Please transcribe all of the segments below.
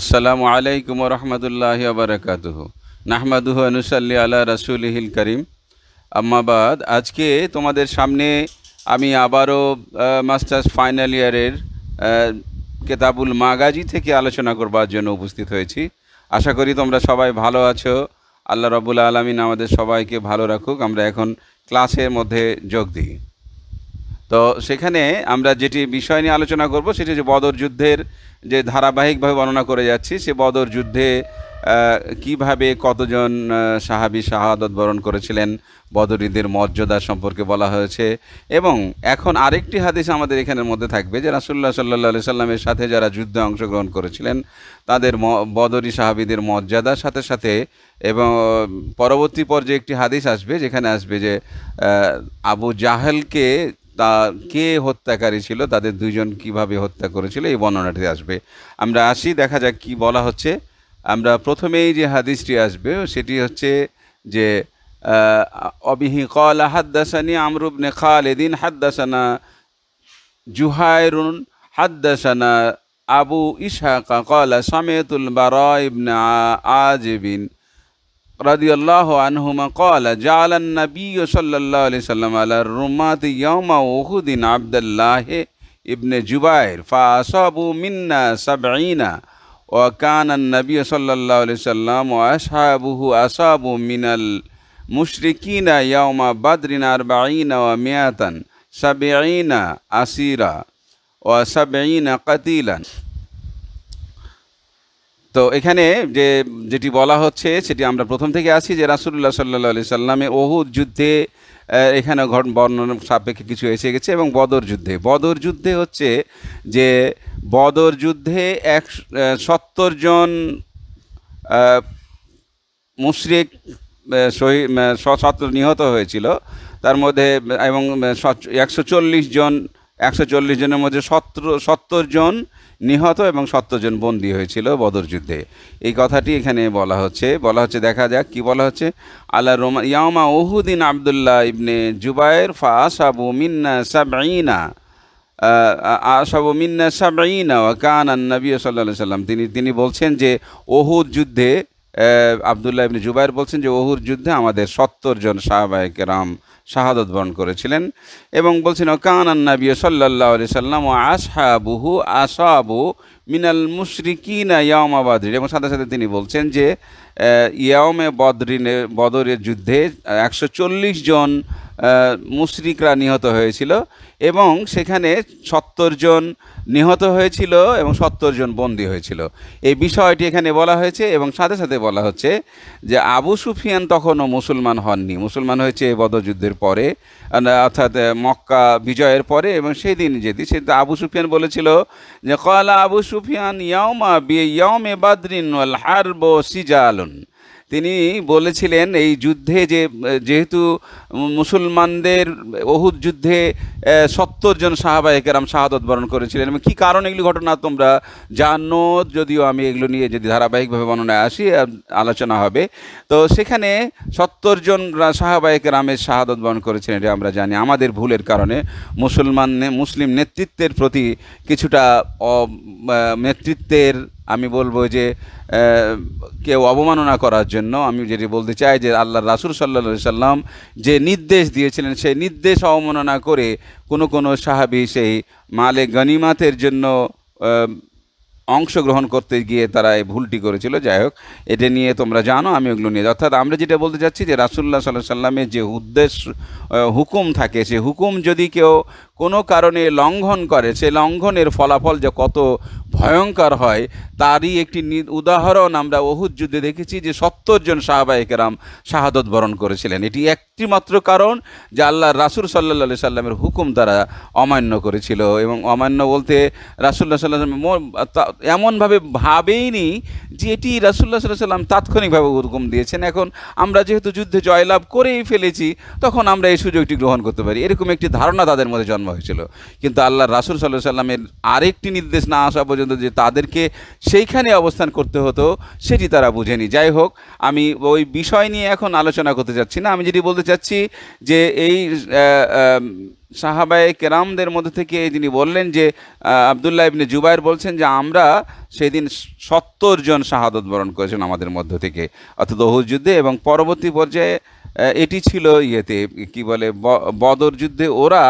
আসসালামু আলাইকুম রহমতুল্লাহ আবরকাত নাহমাদুহ আনুসাল্লি আল্লাহ হিল করিম আম্মাবাদ আজকে তোমাদের সামনে আমি আবারও মাস্টার্স ফাইনাল ইয়ারের কেতাবুল মাগাজি থেকে আলোচনা করবার জন্য উপস্থিত হয়েছি আশা করি তোমরা সবাই ভালো আছো আল্লাহ রবুল্লা আলমিন আমাদের সবাইকে ভালো রাখুক আমরা এখন ক্লাসের মধ্যে যোগ দিই তো সেখানে আমরা যেটি বিষয় নিয়ে আলোচনা করব সেটি যে বদর যুদ্ধের যে ধারাবাহিকভাবে বর্ণনা করে যাচ্ছি সে বদর যুদ্ধে কিভাবে কতজন সাহাবি শাহাদত বরণ করেছিলেন বদরীদের মর্যাদা সম্পর্কে বলা হয়েছে এবং এখন আরেকটি হাদিস আমাদের এখানের মধ্যে থাকবে যে রাসুল্লাহ সাল্লাহ সাল্লামের সাথে যারা যুদ্ধে অংশগ্রহণ করেছিলেন তাদের বদরী সাহাবিদের মর্যাদার সাথে সাথে এবং পরবর্তী পর্যায়ে একটি হাদিস আসবে যেখানে আসবে যে আবু জাহেলকে তা কে হত্যাকারী ছিল তাদের দুইজন কিভাবে হত্যা করেছিল এই বর্ণনাটি আসবে আমরা আসি দেখা যাক কি বলা হচ্ছে আমরা প্রথমেই যে হাদিসটি আসবে সেটি হচ্ছে যে অবিহি কল হাদ্দাসানি খাল খালেদিন হাদ্দাসানা জুহায়রুন হাদ্দাসানা আবু ইশাকা কলা সামেতুল বারা ইবনা আজবিন رضي الله عنهما قال جعل النبي صلى الله عليه وسلم على الرمات يوم أحد عبد الله ابن جبير فأصابوا منا سبعين وكان النبي صلى الله عليه وسلم وأصحابه أصابوا من المشركين يوم بدر أربعين ومئة سبعين أسيرا وسبعين قتيلا তো এখানে যে যেটি বলা হচ্ছে সেটি আমরা প্রথম থেকে আসি যে রাসুল্লাহ সাল্লা আলি সাল্লামে ওহুদ যুদ্ধে এখানে ঘট বর্ণন সাপেক্ষে কিছু এসে গেছে এবং বদর যুদ্ধে বদর যুদ্ধে হচ্ছে যে বদর যুদ্ধে এক সত্তর জন মুশ্রিক শহীদ সত্তর নিহত হয়েছিল তার মধ্যে এবং একশো চল্লিশ জন একশো চল্লিশ জনের মধ্যে সত্তর সত্তর জন নিহত এবং সত্যজন বন্দী হয়েছিল বদর যুদ্ধে এই কথাটি এখানে বলা হচ্ছে বলা হচ্ছে দেখা যাক কি বলা হচ্ছে আল্লাহ রোমা ইয়ামা ওহুদ্দিন আবদুল্লাহ ইবনে জুবায়ের ফাসাবু মিন্না সাবঈনা আসাবু মিন্না সাবঈনা কান আন্নবী সাল্লা সাল্লাম তিনি তিনি বলছেন যে ওহুদ যুদ্ধে আবদুল্লাহ ইবনে জুবায়ের বলছেন যে ওহুর যুদ্ধে আমাদের সত্তর জন সাহাবায়ে রাম শাহাদত বরণ করেছিলেন এবং বলছেন কানান নবী সাল্লাহ আলি সাল্লাম ও আসহাবুহু আসাবু মিনাল মুশরিকিনা ইয়ামা বাদরিন এবং সাথে সাথে তিনি বলছেন যে ইয়ামে বদরিনে বদরের যুদ্ধে একশো জন মুশরিকরা নিহত হয়েছিল এবং সেখানে সত্তর জন নিহত হয়েছিল এবং সত্তর জন বন্দী হয়েছিল এই বিষয়টি এখানে বলা হয়েছে এবং সাথে সাথে বলা হচ্ছে যে আবু সুফিয়ান তখনও মুসলমান হননি মুসলমান হয়েছে বদযুদ্ধের পরে অর্থাৎ মক্কা বিজয়ের পরে এবং সেই দিন যেদি সে আবু সুফিয়ান বলেছিল যে কলা আবু সুফিয়ান ইয়াউমা বি ইয়মে বাদরিন হারবো সিজালুন তিনি বলেছিলেন এই যুদ্ধে যে যেহেতু মুসলমানদের অহুদ যুদ্ধে সত্তর জন সাহাবা একেরাম শাহাদত বরণ করেছিলেন এবং কী কারণ এগুলি ঘটনা তোমরা জানো যদিও আমি এগুলো নিয়ে যদি ধারাবাহিকভাবে বর্ণনায় আসি আলোচনা হবে তো সেখানে সত্তর জন সাহাবাহিক রামের শাহাদত বরণ করেছেন এটা আমরা জানি আমাদের ভুলের কারণে মুসলমান মুসলিম নেতৃত্বের প্রতি কিছুটা নেতৃত্বের আমি বলবো যে কেউ অবমাননা করার জন্য আমি যেটি বলতে চাই যে আল্লাহ রাসুল সাল্লা সাল্লাম যে নির্দেশ দিয়েছিলেন সেই নির্দেশ অবমাননা করে কোনো কোনো সাহাবি সেই মালে গনিমাতের জন্য অংশগ্রহণ করতে গিয়ে তারা এই ভুলটি করেছিল যাই হোক এটা নিয়ে তোমরা জানো আমি ওগুলো নিয়ে অর্থাৎ আমরা যেটা বলতে চাচ্ছি যে রাসুল্লাহ সাল্লাহ সাল্লামের যে উদ্দেশ্য হুকুম থাকে সে হুকুম যদি কেউ কোনো কারণে লঙ্ঘন করে সে লঙ্ঘনের ফলাফল যে কত ভয়ঙ্কর হয় তারই একটি উদাহরণ আমরা ওহুদ যুদ্ধে দেখেছি যে সত্তর জন সাহাবাহিকেরাম শাহাদত বরণ করেছিলেন এটি একটি মাত্র কারণ যে আল্লাহ রাসুল সাল্লা সাল্লামের হুকুম তারা অমান্য করেছিল এবং অমান্য বলতে রাসুল্লাহ সাল্লাম এমনভাবে ভাবেইনি যে এটি রাসুল্লাহ সাল্লাহ সাল্লাম তাৎক্ষণিকভাবে হুকুম দিয়েছেন এখন আমরা যেহেতু যুদ্ধে জয়লাভ করেই ফেলেছি তখন আমরা এই সুযোগটি গ্রহণ করতে পারি এরকম একটি ধারণা তাদের মধ্যে জন্ম হয়েছিল কিন্তু আল্লাহ রাসুল সাল্লাহ সাল্লামের আরেকটি নির্দেশ না আসা পর্যন্ত যে তাদেরকে সেইখানে অবস্থান করতে হতো সেটি তারা বুঝেনি যাই হোক আমি ওই বিষয় নিয়ে এখন আলোচনা করতে চাচ্ছি না আমি যেটি বলতে চাচ্ছি যে এই সাহাবায় কেরামদের মধ্যে থেকে তিনি বললেন যে আবদুল্লাহ ইবনে জুবাইর বলছেন যে আমরা সেদিন সত্তর জন শাহাদত বরণ করেছেন আমাদের মধ্য থেকে অর্থাৎ অহু যুদ্ধে এবং পরবর্তী পর্যায়ে এটি ছিল ইয়েতে কি বলে বদর যুদ্ধে ওরা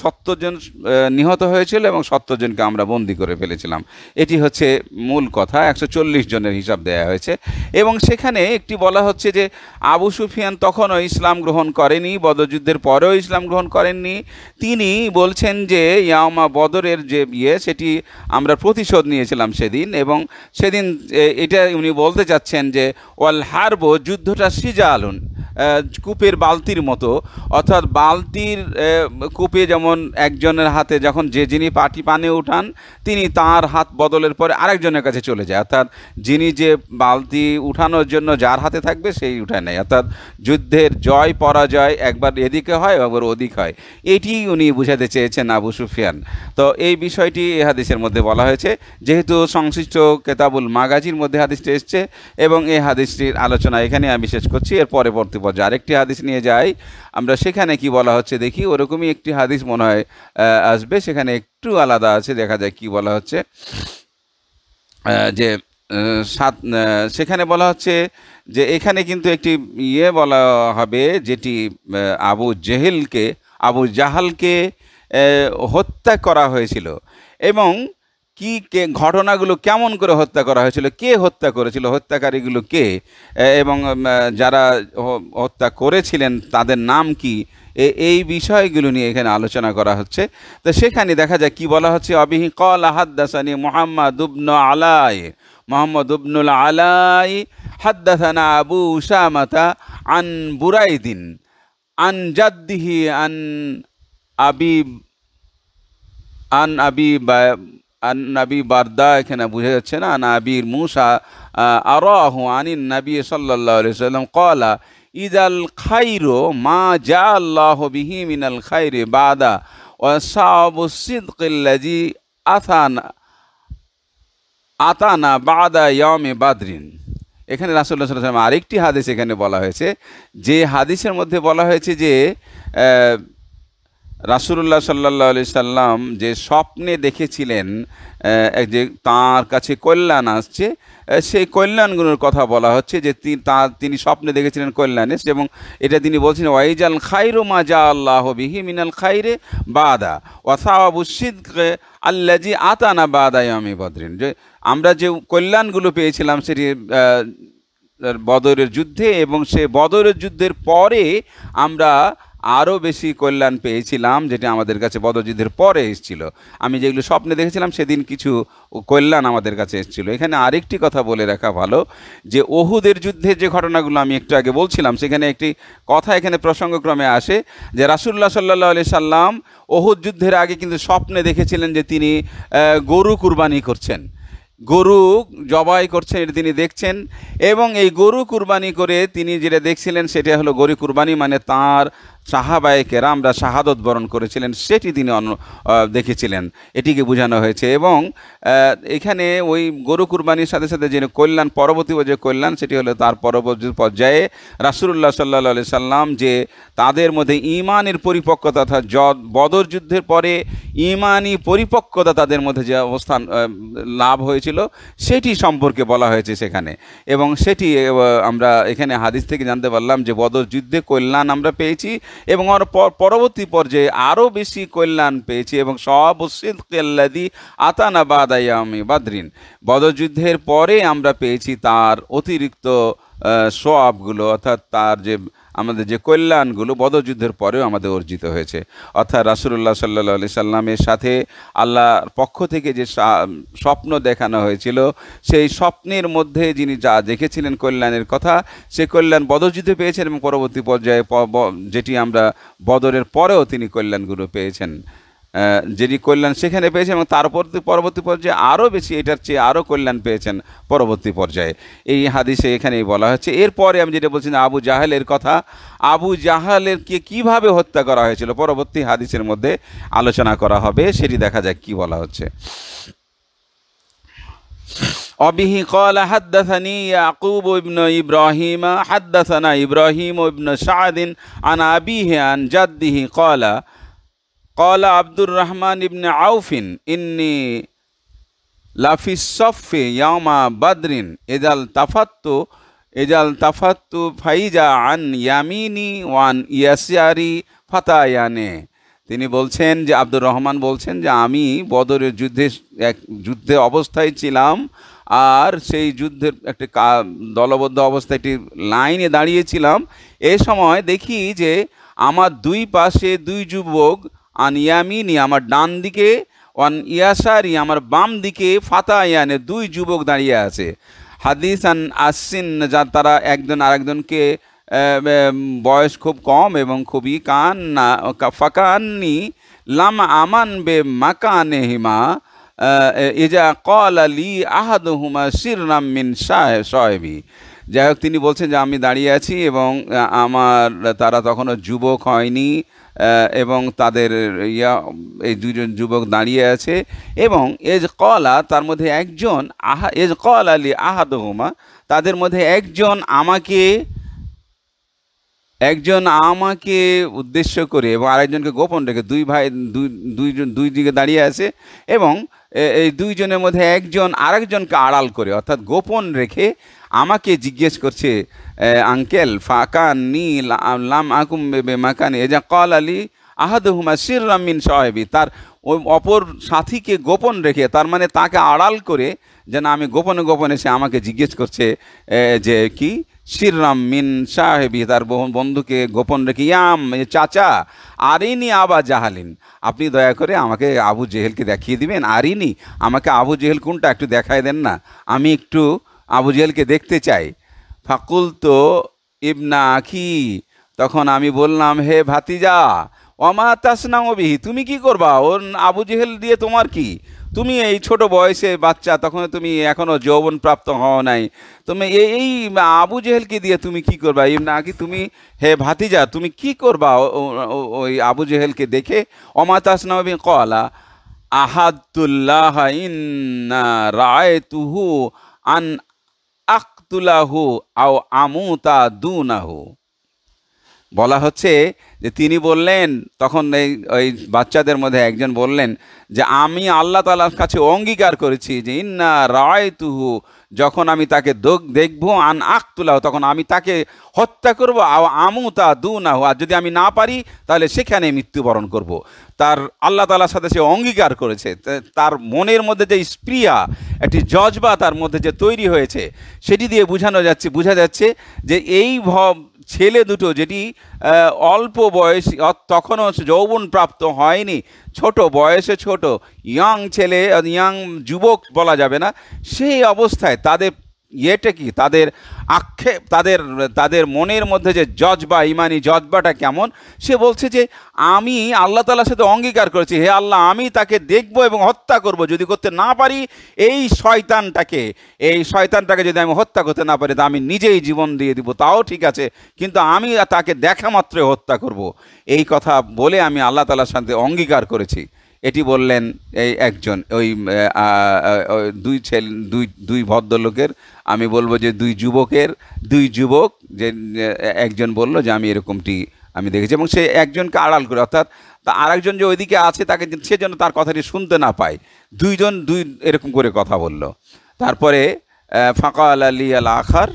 সত্তর জন নিহত হয়েছিল এবং সত্তর জনকে আমরা বন্দি করে ফেলেছিলাম এটি হচ্ছে মূল কথা একশো চল্লিশ জনের হিসাব দেয়া হয়েছে এবং সেখানে একটি বলা হচ্ছে যে আবু সুফিয়ান তখনও ইসলাম গ্রহণ করেনি বদরযুদ্ধের পরেও ইসলাম গ্রহণ করেননি তিনি বলছেন যে ইয়ামা বদরের যে বিয়ে সেটি আমরা প্রতিশোধ নিয়েছিলাম সেদিন এবং সেদিন এটা উনি বলতে চাচ্ছেন যে ওয়াল হারবো যুদ্ধটা সিজা আলুন কূপের বালতির মতো অর্থাৎ বালতির কূপে যেমন একজনের হাতে যখন যে যিনি পাটি পানে উঠান তিনি তার হাত বদলের পরে আরেকজনের কাছে চলে যায় অর্থাৎ যিনি যে বালতি উঠানোর জন্য যার হাতে থাকবে সেই উঠায় নেয় অর্থাৎ যুদ্ধের জয় পরাজয় একবার এদিকে হয় একবার ওদিক হয় এটি উনি বুঝাতে চেয়েছেন আবু সুফিয়ান তো এই বিষয়টি এ হাদিসের মধ্যে বলা হয়েছে যেহেতু সংশ্লিষ্ট কেতাবুল মাগাজির মধ্যে হাদিসটি এসছে এবং এই হাদিসটির আলোচনা এখানে আমি শেষ করছি এর পরবর্তী পাওয়া যায় আরেকটি হাদিস নিয়ে যাই আমরা সেখানে কি বলা হচ্ছে দেখি ওরকমই একটি হাদিস মনে হয় আসবে সেখানে একটু আলাদা আছে দেখা যায় কি বলা হচ্ছে যে সাত সেখানে বলা হচ্ছে যে এখানে কিন্তু একটি ইয়ে বলা হবে যেটি আবু জেহেলকে আবু জাহালকে হত্যা করা হয়েছিল এবং কি কে ঘটনাগুলো কেমন করে হত্যা করা হয়েছিল কে হত্যা করেছিল হত্যাকারীগুলো কে এবং যারা হত্যা করেছিলেন তাদের নাম কি এই বিষয়গুলো নিয়ে এখানে আলোচনা করা হচ্ছে তো সেখানে দেখা যায় কি বলা হচ্ছে অবিহি কল আহাদ্দাসানি মোহাম্মদ উবন আলাই মোহাম্মদ উবনুল আলাই হাদ্দাসানা আবু উসামাতা আন বুরাইদিন আন জাদ্দিহি আন আবি আন আবি আর নাবি বারদা এখানে বুঝে যাচ্ছে না নাবির আবির মুসা আরহ আনিন নাবি সাল্লাম কলা ঈদ আল খাইরো মা জা আল্লাহ বিহি মিনাল খাইরে বাদা ও সাবসিদ্দিল্লাজি আথানা আতানা বাদা ইয়মে বাদরিন এখানে রাসুল্লাহ সাল্লাম আরেকটি হাদিস এখানে বলা হয়েছে যে হাদিসের মধ্যে বলা হয়েছে যে রাসুল্লাহ সাল্লা সাল্লাম যে স্বপ্নে দেখেছিলেন যে তাঁর কাছে কল্যাণ আসছে সেই কল্যাণগুলোর কথা বলা হচ্ছে যে তাঁর তিনি স্বপ্নে দেখেছিলেন কল্যাণে এবং এটা তিনি বলছেন ওয়াইজাল খাইরো মাজা আল্লাহ বিহি মিনাল খাইরে বাদা ওয়াসাওয়াবুসিদকে আল্লাজি আতানা বাদা আমি বদরিন যে আমরা যে কল্যাণগুলো পেয়েছিলাম সেটি বদরের যুদ্ধে এবং সে বদরের যুদ্ধের পরে আমরা আরও বেশি কল্যাণ পেয়েছিলাম যেটি আমাদের কাছে বদজিদের পরে এসেছিল আমি যেগুলো স্বপ্নে দেখেছিলাম সেদিন কিছু কল্যাণ আমাদের কাছে এসেছিল এখানে আরেকটি কথা বলে রাখা ভালো যে ওহুদের যুদ্ধের যে ঘটনাগুলো আমি একটু আগে বলছিলাম সেখানে একটি কথা এখানে প্রসঙ্গক্রমে আসে যে রাসুল্লাহ সাল্লাহ আলি সাল্লাম ওহুদ যুদ্ধের আগে কিন্তু স্বপ্নে দেখেছিলেন যে তিনি গরু কুরবানি করছেন গরু জবাই করছেন এটা তিনি দেখছেন এবং এই গরু কুরবানি করে তিনি যেটা দেখছিলেন সেটা হলো গরু কুরবানি মানে তার সাহাবায়কে রামরা শাহাদত বরণ করেছিলেন সেটি তিনি দেখেছিলেন এটিকে বোঝানো হয়েছে এবং এখানে ওই গরু কুরবানির সাথে সাথে যে কল্যাণ পরবর্তী যে কল্যাণ সেটি হলো তার পরবর্তী পর্যায়ে রাসুল্লাহ সাল্লা সাল্লাম যে তাদের মধ্যে ইমানের পরিপক্কতা অর্থাৎ বদর যুদ্ধের পরে ইমানি পরিপক্কতা তাদের মধ্যে যে অবস্থান লাভ হয়েছিল সেটি সম্পর্কে বলা হয়েছে সেখানে এবং সেটি আমরা এখানে হাদিস থেকে জানতে পারলাম যে বদর যুদ্ধে কল্যাণ আমরা পেয়েছি এবং আমার পরবর্তী পর্যায়ে আরও বেশি কল্যাণ পেয়েছি এবং সবসিদ কেল্লাদি আতানা বাদায়ামি বাদরিন বদযুদ্ধের পরে আমরা পেয়েছি তার অতিরিক্ত সোয়াবগুলো অর্থাৎ তার যে আমাদের যে কল্যাণগুলো বদযুদ্ধের পরেও আমাদের অর্জিত হয়েছে অর্থাৎ রাসুল্লাহ সাল্লা আলি সাল্লামের সাথে আল্লাহর পক্ষ থেকে যে স্বপ্ন দেখানো হয়েছিল সেই স্বপ্নের মধ্যে যিনি যা দেখেছিলেন কল্যাণের কথা সে কল্যাণ বদযুদ্ধে পেয়েছেন এবং পরবর্তী পর্যায়ে যেটি আমরা বদরের পরেও তিনি কল্যাণগুলো পেয়েছেন যিনি কল্যাণ সেখানে পেয়েছেন এবং তার পরবর্তী পর্যায়ে আরও বেশি এটার চেয়ে আরও কল্যাণ পেয়েছেন পরবর্তী পর্যায়ে এই হাদিসে এখানেই বলা হচ্ছে এরপরে আমি যেটা বলছি আবু জাহালের কথা আবু জাহালেরকে কিভাবে হত্যা করা হয়েছিল পরবর্তী হাদিসের মধ্যে আলোচনা করা হবে সেটি দেখা যাক কি বলা হচ্ছে অবিহি কল হাদ্দাসানি ইয়াকুব ইবন ইব্রাহিম হাদ্দাসানা ইব্রাহিম ইবন سعد عن أبيه عن جده কলা আব্দুর রহমান ইবনে আউফিন ইন্নি লাফি সফে ইয়ামা বাদরিন এজাল তাফাত্তু এজাল তাফাত্তু ফাইজা আন ইয়ামিনি ওয়ান ইয়াসিয়ারি ফাতায়ানে তিনি বলছেন যে আব্দুর রহমান বলছেন যে আমি বদরের যুদ্ধে এক যুদ্ধে অবস্থায় ছিলাম আর সেই যুদ্ধের একটি দলবদ্ধ অবস্থায় একটি লাইনে দাঁড়িয়েছিলাম এ সময় দেখি যে আমার দুই পাশে দুই যুবক আন ইয়ামিনী আমার ডান দিকে অন ইয়াসারি আমার বাম দিকে ফাতা ইয়ানে দুই যুবক দাঁড়িয়ে আছে হাদিস আন আসিন যা তারা একজন আরেকজনকে বয়স খুব কম এবং খুবই কান না ফাকাননি লাম আমান বে মাকানে হিমা এজা কল আলি আহাদ হুমা শিরনাম মিন সাহেব সাহেবি যাই হোক তিনি বলছেন যে আমি দাঁড়িয়ে আছি এবং আমার তারা তখনও যুবক হয়নি এবং তাদের ইয়া এই দুজন যুবক দাঁড়িয়ে আছে এবং এজ কলা তার মধ্যে একজন আহা এজ কল আলী হুমা তাদের মধ্যে একজন আমাকে একজন আমাকে উদ্দেশ্য করে এবং আরেকজনকে গোপন রেখে দুই ভাই দুই দুইজন দুই দিকে দাঁড়িয়ে আছে এবং এই দুইজনের মধ্যে একজন আরেকজনকে আড়াল করে অর্থাৎ গোপন রেখে আমাকে জিজ্ঞেস করছে আঙ্কেল ফাঁকান নীল আলাম আকুম বেবে মাকানি এ যা কল আলী হুমা শির রামিন সাহেবী তার ওই অপর সাথীকে গোপন রেখে তার মানে তাকে আড়াল করে যেন আমি গোপনে গোপনে সে আমাকে জিজ্ঞেস করছে যে কি শিররাম মিন সাহেবি তার বন্ধুকে গোপন রেখে ইয়াম চাচা আরিনি আবা জাহালিন আপনি দয়া করে আমাকে আবু জেহেলকে দেখিয়ে দিবেন আরিনি আমাকে আবু জেহেল কোনটা একটু দেখায় দেন না আমি একটু আবু জেহেলকে দেখতে চাই ফাকুল তো ইবনা আখি তখন আমি বললাম হে ভাতিজা অমা অবিহি তুমি কি করবা ওর আবু জেহেল দিয়ে তোমার কি তুমি এই ছোট বয়সে বাচ্চা তখন তুমি এখনও যৌবন প্রাপ্ত হও নাই তুমি এই আবু জেহেলকে দিয়ে তুমি কি করবা ইবনা আখি তুমি হে ভাতিজা তুমি কি করবা ওই আবু জেহেলকে দেখে অমা অবি কলা আহাদুল্লাহ ইন্না রায় তুহু আন तुलाहु हो आओ आमूता दू न हो বলা হচ্ছে যে তিনি বললেন তখন এই ওই বাচ্চাদের মধ্যে একজন বললেন যে আমি আল্লাহ তালার কাছে অঙ্গীকার করেছি যে ইন্না রায় তুহু যখন আমি তাকে দেখব আন আখ তখন আমি তাকে হত্যা করব আমু তা দু না হো আর যদি আমি না পারি তাহলে সেখানে মৃত্যুবরণ করব। তার আল্লাহ তালার সাথে সে অঙ্গীকার করেছে তার মনের মধ্যে যে স্প্রিয়া একটি জজবা তার মধ্যে যে তৈরি হয়েছে সেটি দিয়ে বোঝানো যাচ্ছে বোঝা যাচ্ছে যে এই ভব ছেলে দুটো যেটি অল্প বয়সী তখনও যৌবন প্রাপ্ত হয়নি ছোট বয়সে ছোট ইয়াং ছেলে ইয়াং যুবক বলা যাবে না সেই অবস্থায় তাদের ইয়েটা কি তাদের আক্ষেপ তাদের তাদের মনের মধ্যে যে জজবা ইমানি জজবাটা কেমন সে বলছে যে আমি আল্লাহ তালার সাথে অঙ্গীকার করেছি হে আল্লাহ আমি তাকে দেখব এবং হত্যা করব যদি করতে না পারি এই শয়তানটাকে এই শয়তানটাকে যদি আমি হত্যা করতে না পারি তা আমি নিজেই জীবন দিয়ে দিব তাও ঠিক আছে কিন্তু আমি তাকে দেখা মাত্রে হত্যা করব। এই কথা বলে আমি আল্লাহ তালার সাথে অঙ্গীকার করেছি এটি বললেন এই একজন ওই দুই ছেলে দুই দুই ভদ্রলোকের আমি বলবো যে দুই যুবকের দুই যুবক যে একজন বলল যে আমি এরকমটি আমি দেখেছি এবং সে একজনকে আড়াল করে অর্থাৎ তা আরেকজন যে ওইদিকে আছে তাকে সে যেন তার কথাটি শুনতে না পায় দুইজন দুই এরকম করে কথা বলল তারপরে ফাঁকা আল আলী আল আখার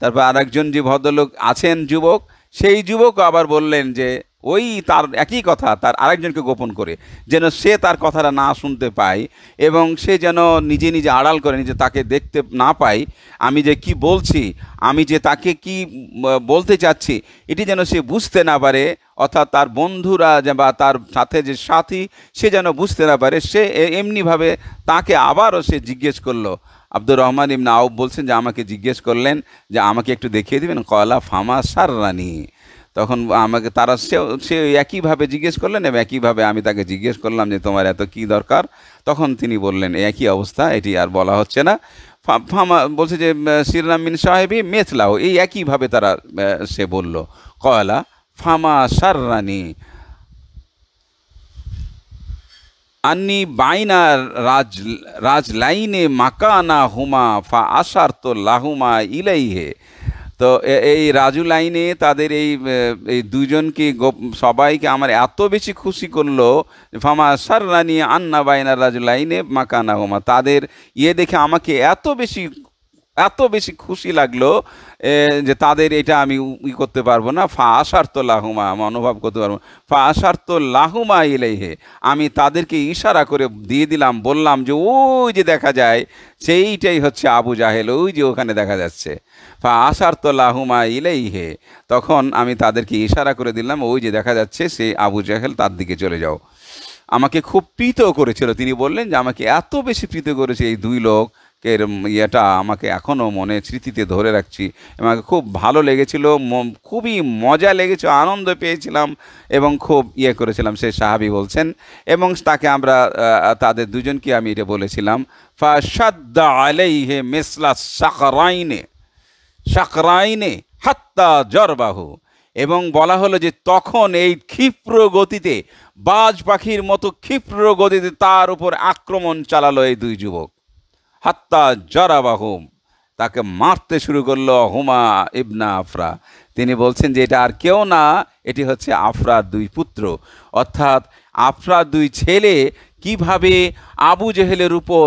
তারপর আরেকজন যে ভদ্রলোক আছেন যুবক সেই যুবক আবার বললেন যে ওই তার একই কথা তার আরেকজনকে গোপন করে যেন সে তার কথাটা না শুনতে পায় এবং সে যেন নিজে নিজে আড়াল করে নিজে তাকে দেখতে না পায় আমি যে কি বলছি আমি যে তাকে কি বলতে চাচ্ছি এটি যেন সে বুঝতে না পারে অর্থাৎ তার বন্ধুরা বা তার সাথে যে সাথী সে যেন বুঝতে না পারে সে এমনিভাবে তাকে আবারও সে জিজ্ঞেস করলো আব্দুর রহমান ইমনা আউব বলছেন যে আমাকে জিজ্ঞেস করলেন যে আমাকে একটু দেখিয়ে দিবেন কলা ফামা সাররানি তখন আমাকে তারা সে সে একইভাবে জিজ্ঞেস করলেন এবং একইভাবে আমি তাকে জিজ্ঞেস করলাম যে তোমার এত কি দরকার তখন তিনি বললেন একই অবস্থা এটি আর বলা হচ্ছে না ফামা বলছে যে শ্রীরাম মিন সাহেবই মেথলাও এই একইভাবে তারা সে বলল কয়লা ফামা সাররানি আন্নি বাইনার রাজ রাজ লাইনে মাকানা হুমা ফা আশার তো লাহুমা ইলাইহে তো এই রাজু লাইনে তাদের এই এই দুজনকে সবাইকে আমার এত বেশি খুশি করলো ফামা সার রানি আন্না বাইনা রাজু লাইনে মাকানা হুমা তাদের ইয়ে দেখে আমাকে এত বেশি এত বেশি খুশি লাগলো যে তাদের এটা আমি ই করতে পারবো না ফা তো লাহুমা আমি অনুভব করতে পারবো ফা তো লাহুমা ইলেহে আমি তাদেরকে ইশারা করে দিয়ে দিলাম বললাম যে ওই যে দেখা যায় সেইটাই হচ্ছে আবু জাহেল ওই যে ওখানে দেখা যাচ্ছে ফা তো লাহুমা ইলেহে তখন আমি তাদেরকে ইশারা করে দিলাম ওই যে দেখা যাচ্ছে সেই আবু জাহেল তার দিকে চলে যাও আমাকে খুব প্রীত করেছিল তিনি বললেন যে আমাকে এত বেশি প্রীত করেছে এই দুই লোক এর ইয়েটা আমাকে এখনও মনে স্মৃতিতে ধরে রাখছি আমাকে খুব ভালো লেগেছিল খুবই মজা লেগেছিল আনন্দ পেয়েছিলাম এবং খুব ইয়ে করেছিলাম সে সাহাবি বলছেন এবং তাকে আমরা তাদের দুজনকে আমি এটা বলেছিলাম হাত্তা জরবাহু এবং বলা হলো যে তখন এই ক্ষিপ্র গতিতে বাজ পাখির মতো ক্ষিপ্র গতিতে তার উপর আক্রমণ চালালো এই দুই যুবক হাত্তা জরাবাহুম তাকে মারতে শুরু করলো হুমা ইবনা আফরা তিনি বলছেন যে এটা আর কেউ না এটি হচ্ছে আফরা দুই পুত্র অর্থাৎ আফরা দুই ছেলে কিভাবে আবু জেহেলের উপর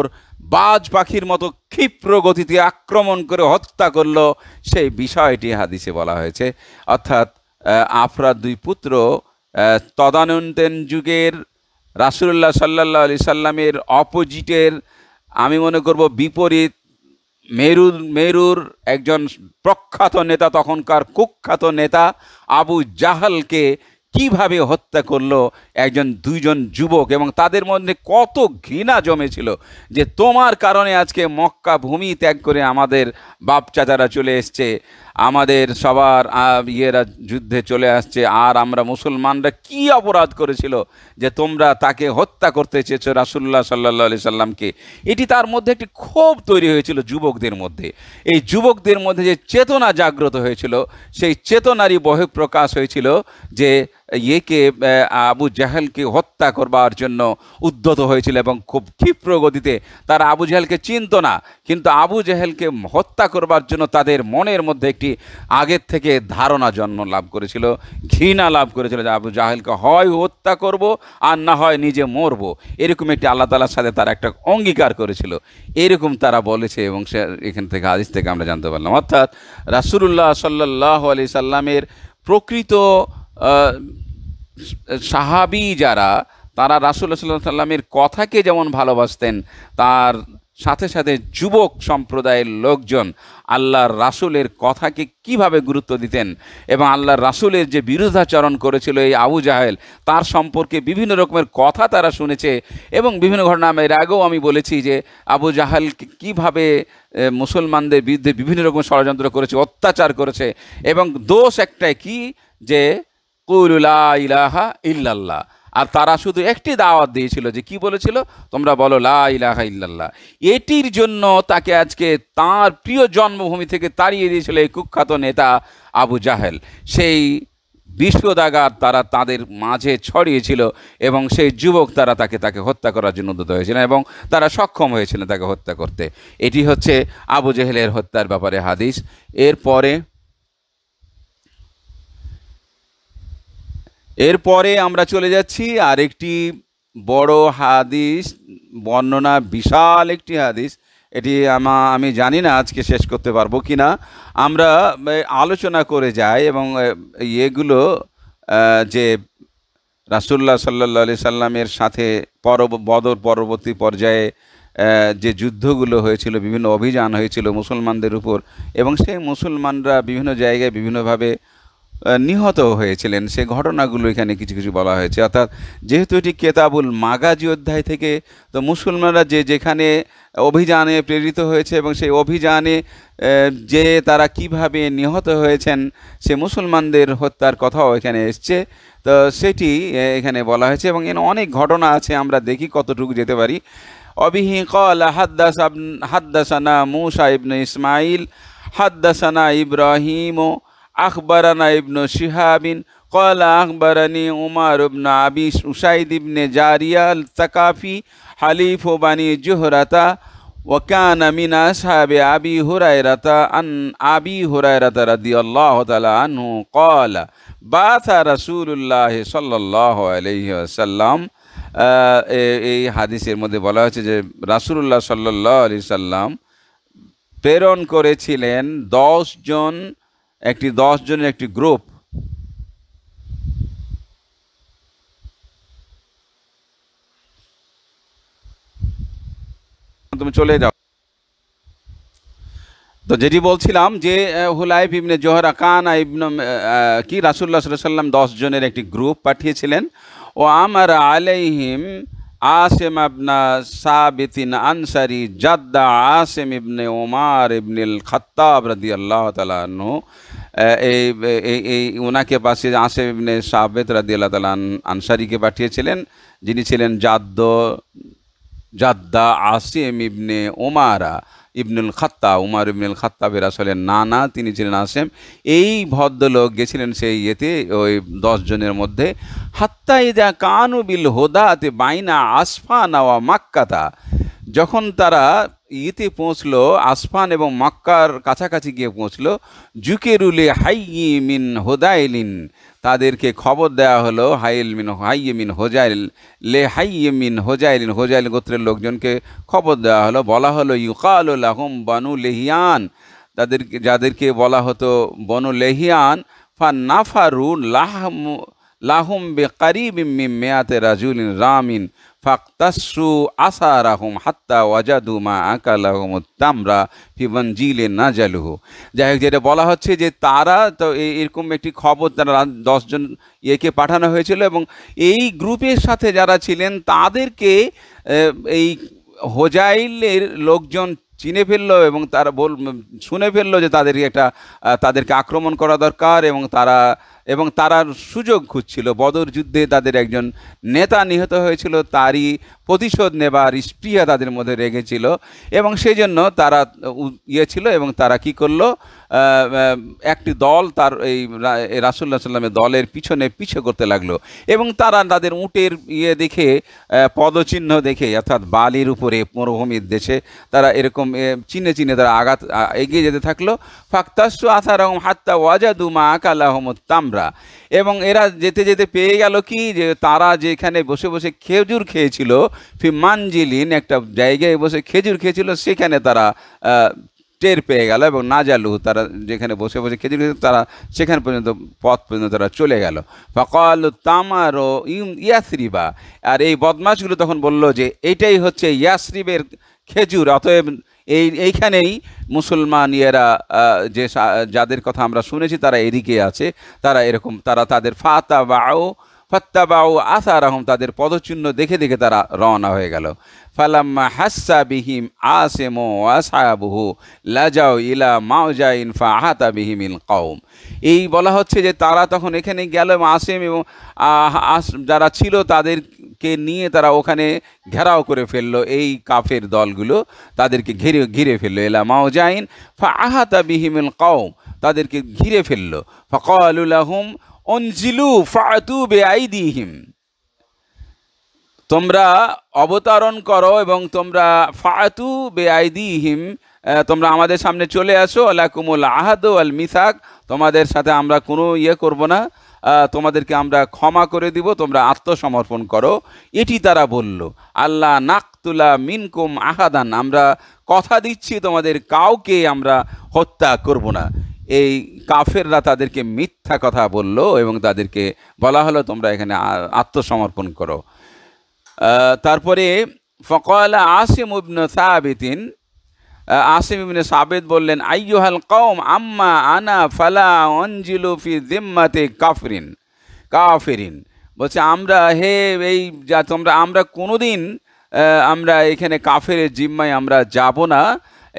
বাজ পাখির মতো ক্ষিপ্র গতিতে আক্রমণ করে হত্যা করল সেই বিষয়টি হাদিসে বলা হয়েছে অর্থাৎ আফরা দুই পুত্র তদানন্তেন যুগের রাসুল্লাহ সাল্লা আলি সাল্লামের অপোজিটের আমি মনে করব বিপরীত মেরুর মেরুর একজন প্রখ্যাত নেতা তখনকার কুখ্যাত নেতা আবু জাহালকে কিভাবে হত্যা করলো একজন দুইজন যুবক এবং তাদের মধ্যে কত ঘৃণা জমেছিল যে তোমার কারণে আজকে মক্কা ভূমি ত্যাগ করে আমাদের বাপ চাচারা চলে এসছে আমাদের সবার ইয়েরা যুদ্ধে চলে আসছে আর আমরা মুসলমানরা কি অপরাধ করেছিল যে তোমরা তাকে হত্যা করতে চেয়েছো রাসুল্লাহ সাল্লা আলি সাল্লামকে এটি তার মধ্যে একটি ক্ষোভ তৈরি হয়েছিল যুবকদের মধ্যে এই যুবকদের মধ্যে যে চেতনা জাগ্রত হয়েছিল সেই চেতনারই বহিঃপ্রকাশ হয়েছিল যে ইয়েকে আবু জাহেলকে হত্যা করবার জন্য উদ্যত হয়েছিল এবং খুব ক্ষিপ্র গতিতে তারা আবু জাহেলকে চিনত না কিন্তু আবু জাহেলকে হত্যা করবার জন্য তাদের মনের মধ্যে একটি বেশি আগের থেকে ধারণা জন্ম লাভ করেছিল ঘৃণা লাভ করেছিল যে আবু জাহেলকে হয় হত্যা করব আর না হয় নিজে মরবো এরকম একটি আল্লাহ তালার সাথে তার একটা অঙ্গীকার করেছিল এরকম তারা বলেছে এবং সে এখান থেকে আদিস থেকে আমরা জানতে পারলাম অর্থাৎ রাসুল্লাহ সাল্লাহ আলি সাল্লামের প্রকৃত সাহাবি যারা তারা রাসুল্লাহ সাল্লাহ সাল্লামের কথাকে যেমন ভালোবাসতেন তার সাথে সাথে যুবক সম্প্রদায়ের লোকজন আল্লাহর রাসুলের কথাকে কিভাবে গুরুত্ব দিতেন এবং আল্লাহর রাসুলের যে বিরোধাচরণ করেছিল এই আবু জাহেল তার সম্পর্কে বিভিন্ন রকমের কথা তারা শুনেছে এবং বিভিন্ন ঘটনা এর আগেও আমি বলেছি যে আবু জাহাল কিভাবে মুসলমানদের বিরুদ্ধে বিভিন্ন রকম ষড়যন্ত্র করেছে অত্যাচার করেছে এবং দোষ একটাই কি যে কুলুলা ইলাহা ইল্লাল্লাহ আর তারা শুধু একটি দাওয়াত দিয়েছিল যে কি বলেছিল তোমরা বলো লা ইলাহা ইল্লাল্লাহ এটির জন্য তাকে আজকে তার প্রিয় জন্মভূমি থেকে তাড়িয়ে দিয়েছিল এই কুখ্যাত নেতা আবু জাহেল সেই বিশ্বদাগার তারা তাদের মাঝে ছড়িয়েছিল এবং সেই যুবক তারা তাকে তাকে হত্যা করার জন্য উদ্যত হয়েছিলেন এবং তারা সক্ষম হয়েছিলেন তাকে হত্যা করতে এটি হচ্ছে আবু জেহেলের হত্যার ব্যাপারে হাদিস এরপরে এরপরে আমরা চলে যাচ্ছি আরেকটি বড় হাদিস বর্ণনা বিশাল একটি হাদিস এটি আমা আমি জানি না আজকে শেষ করতে পারবো কি না আমরা আলোচনা করে যাই এবং এগুলো যে রাসুল্লাহ সাল্লা সাল্লামের সাথে পর বদর পরবর্তী পর্যায়ে যে যুদ্ধগুলো হয়েছিল বিভিন্ন অভিযান হয়েছিল মুসলমানদের উপর এবং সেই মুসলমানরা বিভিন্ন জায়গায় বিভিন্নভাবে নিহত হয়েছিলেন সে ঘটনাগুলো এখানে কিছু কিছু বলা হয়েছে অর্থাৎ যেহেতু এটি কেতাবুল মাগাজি অধ্যায় থেকে তো মুসলমানরা যে যেখানে অভিযানে প্রেরিত হয়েছে এবং সেই অভিযানে যে তারা কিভাবে নিহত হয়েছেন সে মুসলমানদের হত্যার কথাও এখানে এসছে তো সেটি এখানে বলা হয়েছে এবং এখানে অনেক ঘটনা আছে আমরা দেখি কতটুকু যেতে পারি অবিহি কল হাদ্দাস হাদ্দাসানা মুসা ইবনে ইসমাইল হাদ্দাসানা ইব্রাহিম আখবরানা ইবনু শিহাবিন কলা আখবরানি উমার ইবনা আবিস উসাইদ ইবনে জারিয়া তাকাফি হালিফ বানি জুহরাতা ওকান আমিনা সাহাবে আবি রাতা আন আবি হুরায়রাতা রাদিয়াল্লাহু তাআলা আনহু ক্বালা বাথা রাসূলুল্লাহ সাল্লাল্লাহু আলাইহি ওয়াসাল্লাম এই হাদিসের মধ্যে বলা হয়েছে যে রাসূলুল্লাহ সাল্লাল্লাহু আলি সাল্লাম প্রেরণ করেছিলেন দশজন জন একটি দশ জনের একটি গ্রুপ তুমি চলে যাও তো যেটি বলছিলাম যে হুলাইফ ইবনে জোহরা কান ইবন কি রাসুল্লাহ সাল্লাম দশ জনের একটি গ্রুপ পাঠিয়েছিলেন ও আমার আলাইহিম আসেম আবনা সাবিতিন আনসারি জাদ্দা আসেম ইবনে ওমার ইবনিল খত্তাব রাদি আল্লাহ তালু এই এই ওনাকে পাশে আসেম ইবনে সাবেত রাদি আল্লাহ তালা আনসারিকে পাঠিয়েছিলেন যিনি ছিলেন জাদ্দ জাদ্দা আসেম ইবনে ওমারা ইবনুল খাত্তা উমার ইবনুল খাত্তাবের আসলে নানা তিনি ছিলেন আসেম এই ভদ্রলোক গেছিলেন সেই ইয়েতে ওই দশজনের মধ্যে হাত্তা ইদা কানু বিল হোদাতে বাইনা আসফা নাওয়া মাক্কাতা যখন তারা ইতে পৌঁছলো আসফান এবং মক্কার কাছাকাছি গিয়ে পৌঁছলো জুকেরুলে হাইয়ে মিন হোদাইলিন তাদেরকে খবর দেওয়া হলো হাইল মিন হাইয়ে মিন হোজাইল লে হাইয়ে মিন হোজাইলিন হোজাইল গোত্রের লোকজনকে খবর দেওয়া হলো বলা হলো ইউকাল লাহম বানু লেহিয়ান তাদেরকে যাদেরকে বলা হতো বনু লেহিয়ান ফা নাফারু লাহম লাহুম বে কারিবিম মেয়াতে রাজুলিন রামিন ফাকতাসু আসা রাহুম হাত্তা ওয়াজাদু মা আকালাহুম তামরা ফিবন জিলে না জালুহু যাই হোক যেটা বলা হচ্ছে যে তারা তো এরকম একটি খবর তারা দশজন ইয়েকে পাঠানো হয়েছিল এবং এই গ্রুপের সাথে যারা ছিলেন তাদেরকে এই হোজাইলের লোকজন চিনে ফেললো এবং তারা বল শুনে ফেললো যে তাদেরকে একটা তাদেরকে আক্রমণ করা দরকার এবং তারা এবং তারা সুযোগ খুঁজছিল বদর যুদ্ধে তাদের একজন নেতা নিহত হয়েছিল তারই প্রতিশোধ নেবার স্পৃহা তাদের মধ্যে রেখেছিল এবং সেই জন্য তারা ইয়ে ছিল এবং তারা কি করলো একটি দল তার এই রাসুল্লাহ সাল্লামের দলের পিছনে পিছে করতে লাগলো এবং তারা তাদের উটের ইয়ে দেখে পদচিহ্ন দেখে অর্থাৎ বালির উপরে মরুভূমির দেশে তারা এরকম চিনে চিনে তারা আঘাত এগিয়ে যেতে থাকলো ফাক্তাসু আসারহম হাত্তা ওয়াজাদু মা আহমদ তামরা এবং এরা যেতে যেতে পেয়ে গেল কি যে তারা যেখানে বসে বসে খেজুর খেয়েছিল ফি মানজিলিন একটা জায়গায় বসে খেজুর খেয়েছিল সেখানে তারা টের পেয়ে গেল এবং না জালু তারা যেখানে বসে বসে খেজুর তারা সেখানে পর্যন্ত পথ পর্যন্ত তারা চলে গেল ফকল তামারো ইয়াসরিবা আর এই বদমাশগুলো তখন বলল যে এটাই হচ্ছে ইয়াসরিবের খেজুর অতএব এই এইখানেই মুসলমান ইয়েরা যে যাদের কথা আমরা শুনেছি তারা এদিকে আছে তারা এরকম তারা তাদের ফাতা বাও ফত্তাবাউ আসার আহম তাদের পদচিহ্ন দেখে দেখে তারা রওনা হয়ে গেল ফালাম্মা হাসা বিহিম আসেম আসাবহু লাজাও ইলা মাউজাইন ইনফা আহাতা বিহিম ইন কৌম এই বলা হচ্ছে যে তারা তখন এখানে গেল আসেম এবং যারা ছিল তাদেরকে নিয়ে তারা ওখানে ঘেরাও করে ফেললো এই কাফের দলগুলো তাদেরকে ঘিরে ঘিরে ফেললো এলা মাওজাইন ফা আহাতা বিহিম ইন কৌম তাদেরকে ঘিরে ফেললো ফকআলুল আহম অঞ্জিলু ফাতু দিহিম তোমরা অবতারণ করো এবং তোমরা ফাতু দিহিম তোমরা আমাদের সামনে চলে আসো আল্লাহ কুমুল আহাদ আল মিসাক তোমাদের সাথে আমরা কোনো ইয়ে করব না তোমাদেরকে আমরা ক্ষমা করে দিব তোমরা আত্মসমর্পণ করো এটি তারা বলল আল্লাহ নাকতুলা মিনকুম আহাদান আমরা কথা দিচ্ছি তোমাদের কাউকে আমরা হত্যা করব না এই কাফেররা তাদেরকে মিথ্যা কথা বলল এবং তাদেরকে বলা হলো তোমরা এখানে আত্মসমর্পণ করো তারপরে ফকলা আসিম ইবনে সাহাবিতিন আসিম ইবনে সাবেদ বললেন আইয়ুহাল কওম আম্মা আনা ফালা অঞ্জিলু ফি জিম্মাতে কাফরিন কাফেরিন বলছে আমরা হে এই যা তোমরা আমরা কোনোদিন আমরা এখানে কাফের জিম্মায় আমরা যাব না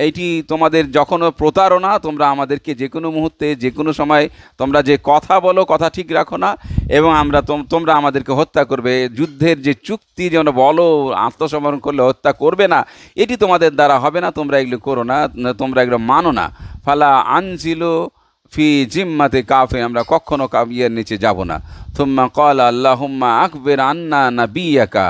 এইটি তোমাদের যখনও প্রতারণা তোমরা আমাদেরকে যে কোনো মুহূর্তে যে কোনো সময় তোমরা যে কথা বলো কথা ঠিক রাখো না এবং আমরা তোমরা আমাদেরকে হত্যা করবে যুদ্ধের যে চুক্তি যেন বলো আত্মসমরণ করলে হত্যা করবে না এটি তোমাদের দ্বারা হবে না তোমরা এগুলো করো না তোমরা এগুলো মানো না ফালা আনছিল ফি জিম্মাতে কাফে আমরা কখনো কাবিয়ার নিচে যাব না থুম্মা কল হুম্মা আকবের আন্না না বিয়াকা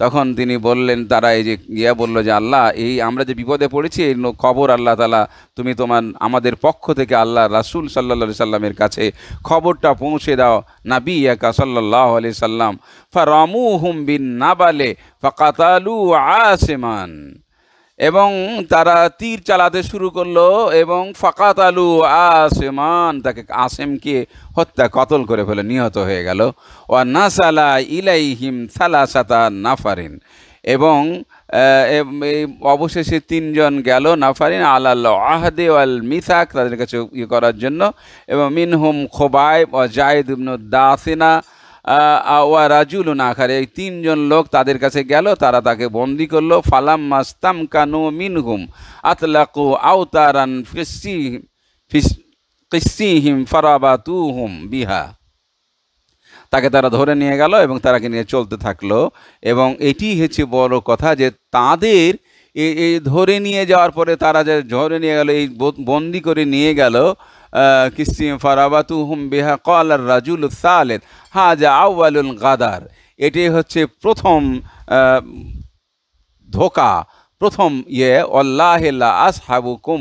তখন তিনি বললেন তারা এই যে ইয়া বলল যে আল্লাহ এই আমরা যে বিপদে পড়েছি এই খবর আল্লাহ তালা তুমি তোমার আমাদের পক্ষ থেকে আল্লাহ রাসুল সাল্লা সাল্লামের কাছে খবরটা পৌঁছে দাও বি একা সাল্লাহ আলি সাল্লাম ফা রামু হুম বিন নাবালে ফা কাতালু আসেমান এবং তারা তীর চালাতে শুরু করলো এবং ফাকাত আলু আসেমান তাকে আসেমকে হত্যা কতল করে ফেলে নিহত হয়ে গেল ও নাসালা ইলাইহিম সালাসাতা নাফারিন এবং অবশেষে তিনজন গেল নাফারিন আলাল আহদে আল মিসাক তাদের কাছে ইয়ে করার জন্য এবং মিনহুম খোবাইব ও জায়দ ইবনু দাসিনা আওয়া রাজুল আখার এই তিনজন লোক তাদের কাছে গেল তারা তাকে বন্দি করলো ফালাম মাস্তাম কানু মিনহুম আতলাকু আউতারান ফিসি তু হুম বিহা তাকে তারা ধরে নিয়ে গেল এবং তারাকে নিয়ে চলতে থাকলো এবং এটি হচ্ছে বড় কথা যে তাদের এই ধরে নিয়ে যাওয়ার পরে তারা যে ধরে নিয়ে গেল এই বন্দি করে নিয়ে গেল কিসিম ফারাবাতু হুম বিহা কল রাজুল সালেদ হাজা আউআলুল গাদার এটি হচ্ছে প্রথম ধোকা প্রথম ইয়ে অল্লাহেলা আসহাবুকুম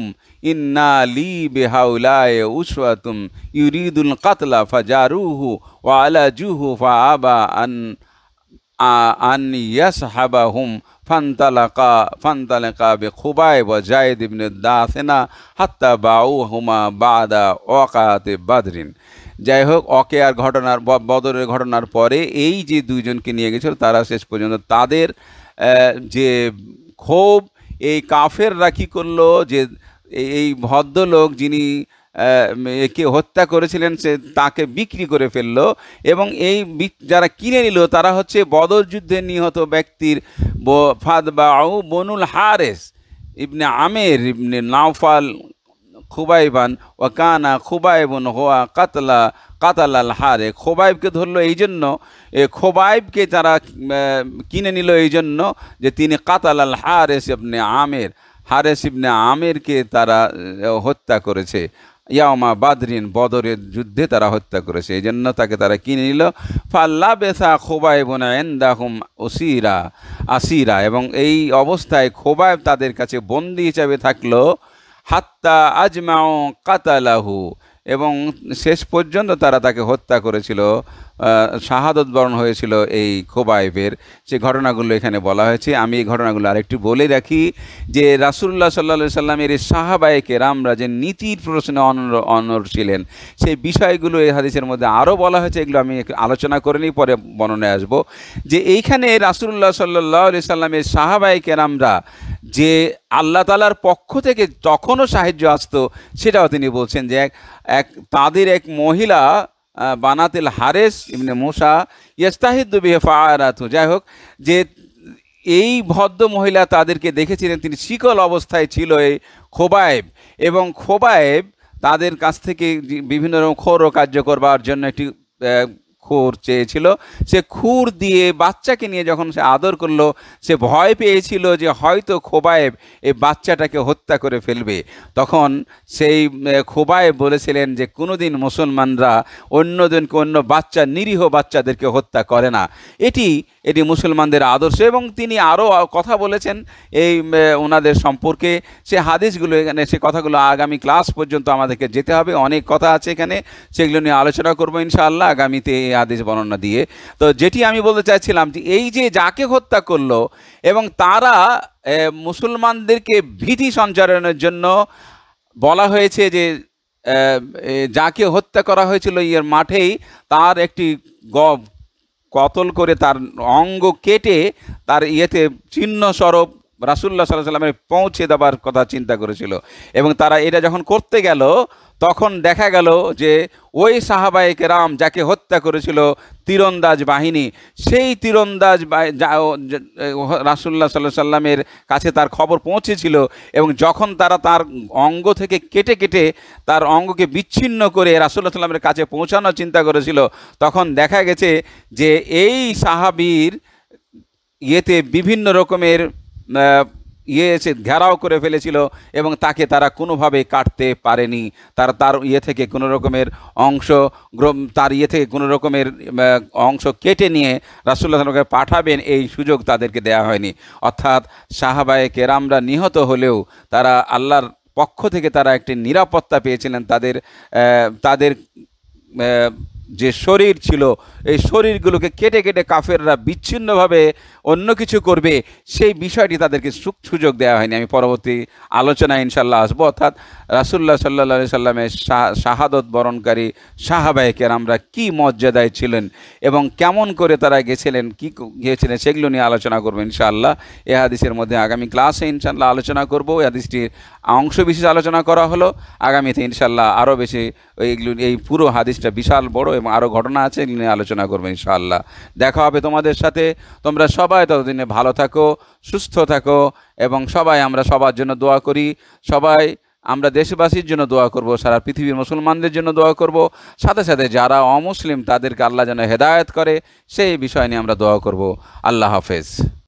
ইন্না লি বেহাউলায় উসওয়াতুম ইউরিদুল কাতলা ফাজারুহু ওয়ালা জুহু ফা আবা আন আন ইয়াস হাবা হুম ফান্তালাকা ফান্তালাকা বে খুবাই বা জায়দ ইবনে দাসেনা হাত্তা বাউ হুমা বাদা ওকাতে বাদরিন যাই হোক অকে আর ঘটনার বদরের ঘটনার পরে এই যে দুইজনকে নিয়ে গেছিল তারা শেষ পর্যন্ত তাদের যে ক্ষোভ এই কাফের রাখি করলো যে এই ভদ্রলোক যিনি কে হত্যা করেছিলেন সে তাকে বিক্রি করে ফেলল এবং এই যারা কিনে নিল তারা হচ্ছে বদর যুদ্ধে নিহত ব্যক্তির ফাদবাউ বনুল হারেস ইবনে আমের ইবনে নাওফাল খুবাইবান ও কানা খুবাইবন হোয়া কাতলা কাতালাল হারে খোবাইবকে ধরলো এই জন্য এ খোবাইবকে তারা কিনে নিল এই জন্য যে তিনি কাতালাল হারেস ইবনে আমের হারেস ইবনে আমেরকে তারা হত্যা করেছে ইয়ামা বাদরিন বদরের যুদ্ধে তারা হত্যা করেছে এই জন্য তাকে তারা কিনে নিল ফাল্লা বেসা খোবাই বোনা এন্দাহুম ওসিরা আসিরা এবং এই অবস্থায় খোবায় তাদের কাছে বন্দি হিসাবে থাকলো হাত্তা আজমাও কাতালাহু এবং শেষ পর্যন্ত তারা তাকে হত্যা করেছিল শাহাদত বরণ হয়েছিল এই খোবাইবের সে ঘটনাগুলো এখানে বলা হয়েছে আমি এই ঘটনাগুলো আরেকটু বলে রাখি যে রাসুল্লাহ সাল্লা সাল্লামের এই সাহাবায়ে কেরামরা যে নীতির প্রশ্নে অনর অনর ছিলেন সেই বিষয়গুলো এই হাদিসের মধ্যে আরও বলা হয়েছে এগুলো আমি আলোচনা করে নিই পরে বর্ণনে আসব যে এইখানে রাসুল্লাহ সাল্লাহ সাল্লামের সাহাবায়ে কেরামরা যে আল্লাহ তালার পক্ষ থেকে তখনও সাহায্য আসতো সেটাও তিনি বলছেন যে এক তাদের এক মহিলা বানাতিল হারেস ইমনে মূষা ইয়াস্তাহিদ্দু বিহে ফায়ারাতু যাই হোক যে এই ভদ্র মহিলা তাদেরকে দেখেছিলেন তিনি শিকল অবস্থায় ছিল এই খোবায়েব এবং খোবায়েব তাদের কাছ থেকে বিভিন্ন রকম খোরও কার্য করবার জন্য একটি খুর চেয়েছিল সে খুর দিয়ে বাচ্চাকে নিয়ে যখন সে আদর করলো সে ভয় পেয়েছিল যে হয়তো খোবায়েব এই বাচ্চাটাকে হত্যা করে ফেলবে তখন সেই খোবায়েব বলেছিলেন যে কোনোদিন মুসলমানরা অন্যজনকে অন্য বাচ্চা নিরীহ বাচ্চাদেরকে হত্যা করে না এটি এটি মুসলমানদের আদর্শ এবং তিনি আরও কথা বলেছেন এই ওনাদের সম্পর্কে সে হাদিসগুলো এখানে সে কথাগুলো আগামী ক্লাস পর্যন্ত আমাদেরকে যেতে হবে অনেক কথা আছে এখানে সেগুলো নিয়ে আলোচনা করবো ইনশাআল্লাহ আগামীতে এই আদেশ বর্ণনা দিয়ে তো যেটি আমি বলতে চাইছিলাম যে এই যে যাকে হত্যা করলো এবং তারা মুসলমানদেরকে ভীতি সঞ্চারণের জন্য বলা হয়েছে যে যাকে হত্যা করা হয়েছিল ইয়ের মাঠেই তার একটি কতল করে তার অঙ্গ কেটে তার ইয়েতে চিহ্নস্বরূপ রাসুল্লাহ সাল্লাহ সাল্লামের পৌঁছে দেবার কথা চিন্তা করেছিল এবং তারা এটা যখন করতে গেল তখন দেখা গেল যে ওই সাহাবায়ে রাম যাকে হত্যা করেছিল তীরন্দাজ বাহিনী সেই তীরন্দাজ রাসুল্লাহ সাল্লাহ সাল্লামের কাছে তার খবর পৌঁছেছিল এবং যখন তারা তার অঙ্গ থেকে কেটে কেটে তার অঙ্গকে বিচ্ছিন্ন করে রাসুল্লাহ সাল্লামের কাছে পৌঁছানোর চিন্তা করেছিল তখন দেখা গেছে যে এই সাহাবির ইয়েতে বিভিন্ন রকমের ইয়ে এসে ঘেরাও করে ফেলেছিল এবং তাকে তারা কোনোভাবে কাটতে পারেনি তার তার ইয়ে থেকে কোনো রকমের অংশ তার ইয়ে থেকে কোনো রকমের অংশ কেটে নিয়ে রাসুল্লাহকে পাঠাবেন এই সুযোগ তাদেরকে দেয়া হয়নি অর্থাৎ সাহাবায়ে কেরামরা নিহত হলেও তারা আল্লাহর পক্ষ থেকে তারা একটি নিরাপত্তা পেয়েছিলেন তাদের তাদের যে শরীর ছিল এই শরীরগুলোকে কেটে কেটে কাফেররা বিচ্ছিন্নভাবে অন্য কিছু করবে সেই বিষয়টি তাদেরকে সুযোগ দেওয়া হয়নি আমি পরবর্তী আলোচনা ইনশাল্লাহ আসবো অর্থাৎ রাসুল্লাহ সাল্লা সাল্লামের শাহাদত বরণকারী সাহাবাহিকের আমরা কি মর্যাদায় ছিলেন এবং কেমন করে তারা গেছিলেন কি গিয়েছিলেন সেগুলো নিয়ে আলোচনা করবো ইনশাআল্লাহ এ হাদিসের মধ্যে আগামী ক্লাসে ইনশাল্লাহ আলোচনা করবো এ হাদিসটির অংশ বিশেষ আলোচনা করা হলো আগামীতে ইনশাল্লাহ আরও বেশি এইগুলো এই পুরো হাদিসটা বিশাল বড় এবং আরও ঘটনা আছে এগুলো নিয়ে আলোচনা করবো ইনশাল্লাহ দেখা হবে তোমাদের সাথে তোমরা সবাই ততদিনে ভালো থাকো সুস্থ থাকো এবং সবাই আমরা সবার জন্য দোয়া করি সবাই আমরা দেশবাসীর জন্য দোয়া করব সারা পৃথিবীর মুসলমানদের জন্য দোয়া করব সাথে সাথে যারা অমুসলিম তাদেরকে আল্লাহ যেন হেদায়ত করে সেই বিষয় নিয়ে আমরা দোয়া করব আল্লাহ হাফেজ